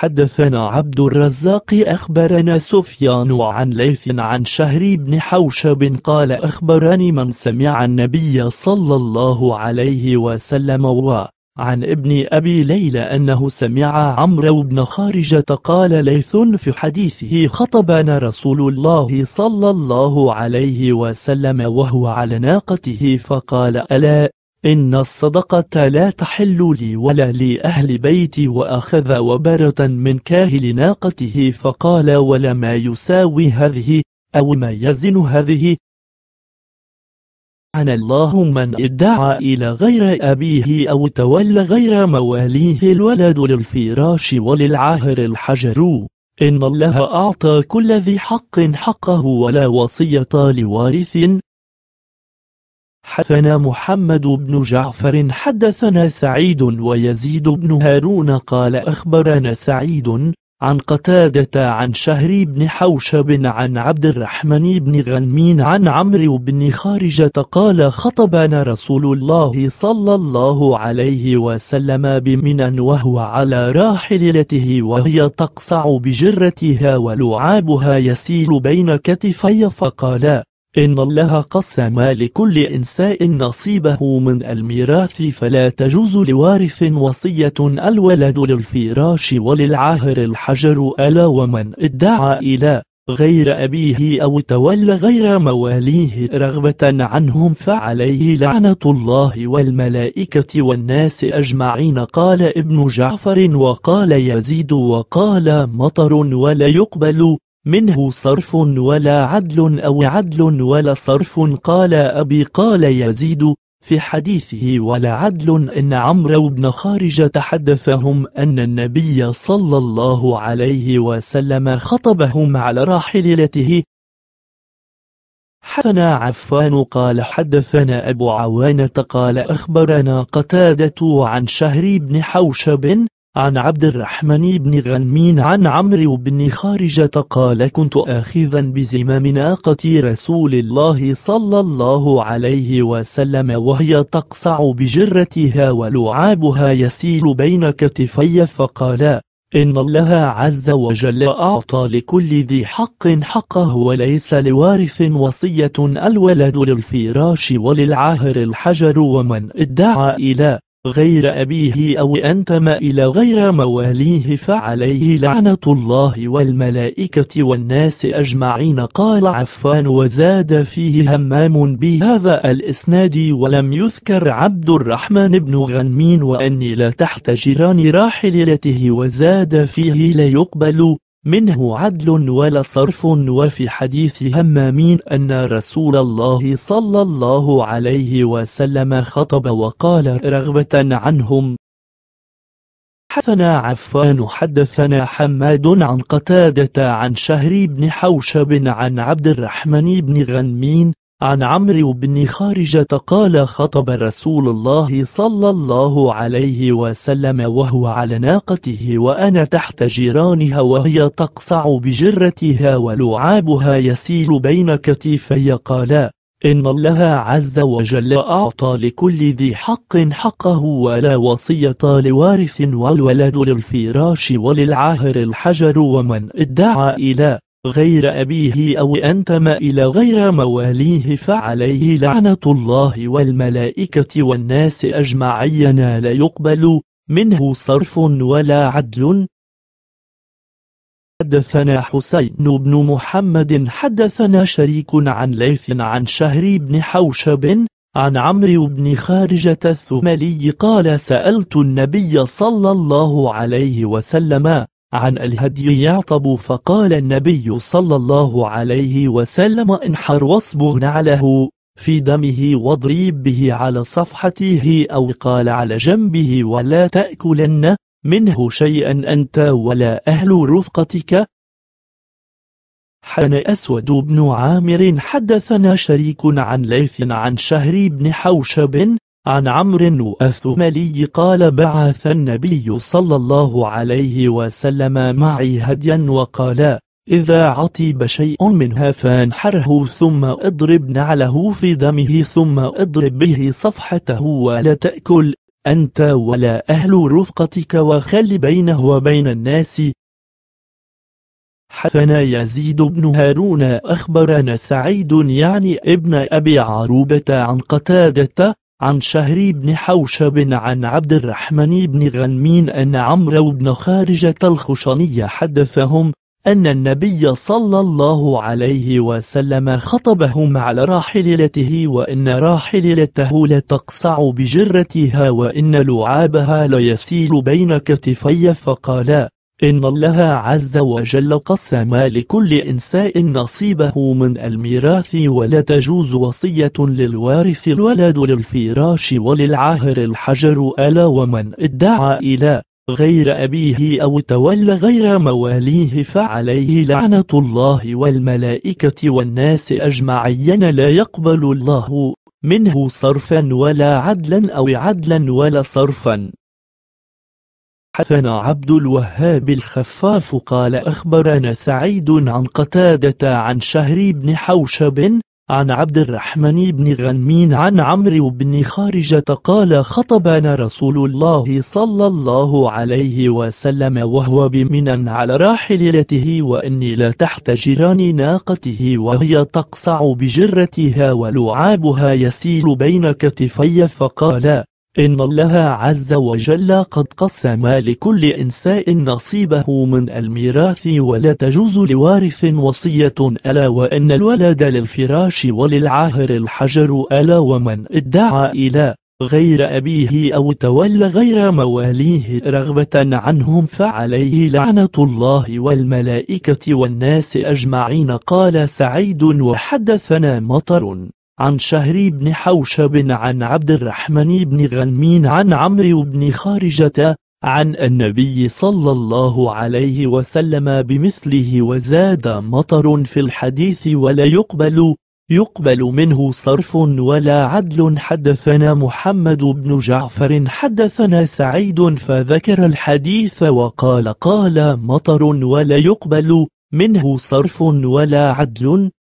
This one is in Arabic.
حدثنا عبد الرزاق أخبرنا سفيان عن ليث عن شهر بن حوشب قال أخبرني من سمع النبي صلى الله عليه وسلم و عن ابن أبي ليلى أنه سمع عمرو بن خارجة قال ليث في حديثه خطبنا رسول الله صلى الله عليه وسلم وهو على ناقته فقال ألا إن الصدقة لا تحل لي ولا لأهل بيتي وأخذ وبرة من كاهل ناقته فقال ولا ما يساوي هذه أو ما يزن هذه عن الله من ادعى إلى غير أبيه أو تولى غير مواليه الولد للفراش وللعاهر الحجر إن الله أعطى كل ذي حق حقه ولا وصية لوارث حدثنا محمد بن جعفر حدثنا سعيد ويزيد بن هارون قال أخبرنا سعيد عن قتادة عن شهري بن حوشب عن عبد الرحمن بن غنمين عن عمرو بن خارجة قال خطبنا رسول الله صلى الله عليه وسلم بمنى وهو على راحلته وهي تقصع بجرتها ولعابها يسيل بين كتفي فقال إن الله قسم لكل إنسان نصيبه من الميراث فلا تجوز لوارث وصية الولد للفراش وللعاهر الحجر ألا ومن ادعى إلى غير أبيه أو تولى غير مواليه رغبة عنهم فعليه لعنة الله والملائكة والناس أجمعين قال ابن جعفر وقال يزيد وقال مطر ولا يقبل منه صرف ولا عدل أو عدل ولا صرف قال أبي قال يزيد في حديثه ولا عدل إن عمرو بن خارج تحدثهم أن النبي صلى الله عليه وسلم خطبهم على راحلته حدثنا عفان قال حدثنا أبو عوانة قال أخبرنا قتادة عن شهري بن حوشب عن عبد الرحمن بن غنمين عن عمرو بن خارجة قال كنت آخذا بزمام ناقة رسول الله صلى الله عليه وسلم وهي تقصع بجرتها ولعابها يسيل بين كتفي فقال إن الله عز وجل أعطى لكل ذي حق حقه وليس لوارث وصية الولد للفراش وللعاهر الحجر ومن ادعى إلى غير أبيه أو أنتم إلى غير مواليه فعليه لعنة الله والملائكة والناس أجمعين قال عفان وزاد فيه همام بهذا الإسناد ولم يذكر عبد الرحمن بن غنمين وأني لا تحت جيران راحلته وزاد فيه لا يقبل منه عدل ولا صرف وفي حديث همامين أن رسول الله صلى الله عليه وسلم خطب وقال رغبة عنهم حدثنا عفان حدثنا حماد عن قتادة عن شهري بن حوشب عن عبد الرحمن بن غنمين عن عمرو بن خارجة قال خطب رسول الله صلى الله عليه وسلم وهو على ناقته وأنا تحت جيرانها وهي تقصع بجرتها ولعابها يسيل بين كتفي قالا إن الله عز وجل أعطى لكل ذي حق حقه ولا وصية لوارث والولد للفراش وللعاهر الحجر ومن ادعى إلى غير أبيه أو أنتم إلى غير مواليه فعليه لعنة الله والملائكة والناس أجمعين لا يقبل منه صرف ولا عدل حدثنا حسين بن محمد حدثنا شريك عن ليث عن شهر بن حوشب عن عمرو بن خارجة الثملي قال سألت النبي صلى الله عليه وسلم عن الهدي يعطب فقال النبي صلى الله عليه وسلم انحر وصبه نعله في دمه واضرب به على صفحته أو قال على جنبه ولا تأكلن منه شيئا أنت ولا أهل رفقتك حن أسود بن عامر حدثنا شريك عن ليث عن شهر بن حوشب عن عمرو الثملي قال بعث النبي صلى الله عليه وسلم معي هديا وقال إذا عطب شيء منها فانحره ثم اضرب نعله في دمه ثم اضرب به صفحته ولا تأكل أنت ولا أهل رفقتك وخل بينه وبين الناس حثنا يزيد بن هارون أخبرنا سعيد يعني ابن أبي عروبة عن قتادة عن شهري بن حوشب عن عبد الرحمن بن غنمين أن عمرو بن خارجة الخشنية حدثهم أن النبي صلى الله عليه وسلم خطبهم على راحلته وإن راحلته لتقصع بجرتها وإن لعابها ليسيل بين كتفي فقالا إن الله عز وجل قسم لكل إنسان نصيبه من الميراث ولا تجوز وصية للوارث الولد للفراش وللعاهر الحجر ألا ومن ادعى إلى غير أبيه أو تولى غير مواليه فعليه لعنة الله والملائكة والناس أجمعين لا يقبل الله منه صرفا ولا عدلا أو عدلا ولا صرفا حثنا عبد الوهاب الخفاف قال أخبرنا سعيد عن قتادة عن شهري بن حوشب عن عبد الرحمن بن غنمين عن عمرو بن خارجة قال خطبنا رسول الله صلى الله عليه وسلم وهو بمنا على راحلته وإني لا تحت جيران ناقته وهي تقصع بجرتها ولعابها يسيل بين كتفي فقال إن الله عز وجل قد قسم لكل إنسان نصيبه من الميراث ولا تجوز لوارث وصية ألا وإن الولد للفراش وللعاهر الحجر ألا ومن ادعى إلى غير أبيه أو تولى غير مواليه رغبة عنهم فعليه لعنة الله والملائكة والناس أجمعين قال سعيد وحدثنا مطر عن شهر بن حوشب عن عبد الرحمن بن غنمين عن عمرو بن خارجة عن النبي صلى الله عليه وسلم بمثله وزاد مطر في الحديث ولا يقبل يقبل منه صرف ولا عدل حدثنا محمد بن جعفر حدثنا سعيد فذكر الحديث وقال قال مطر ولا يقبل منه صرف ولا عدل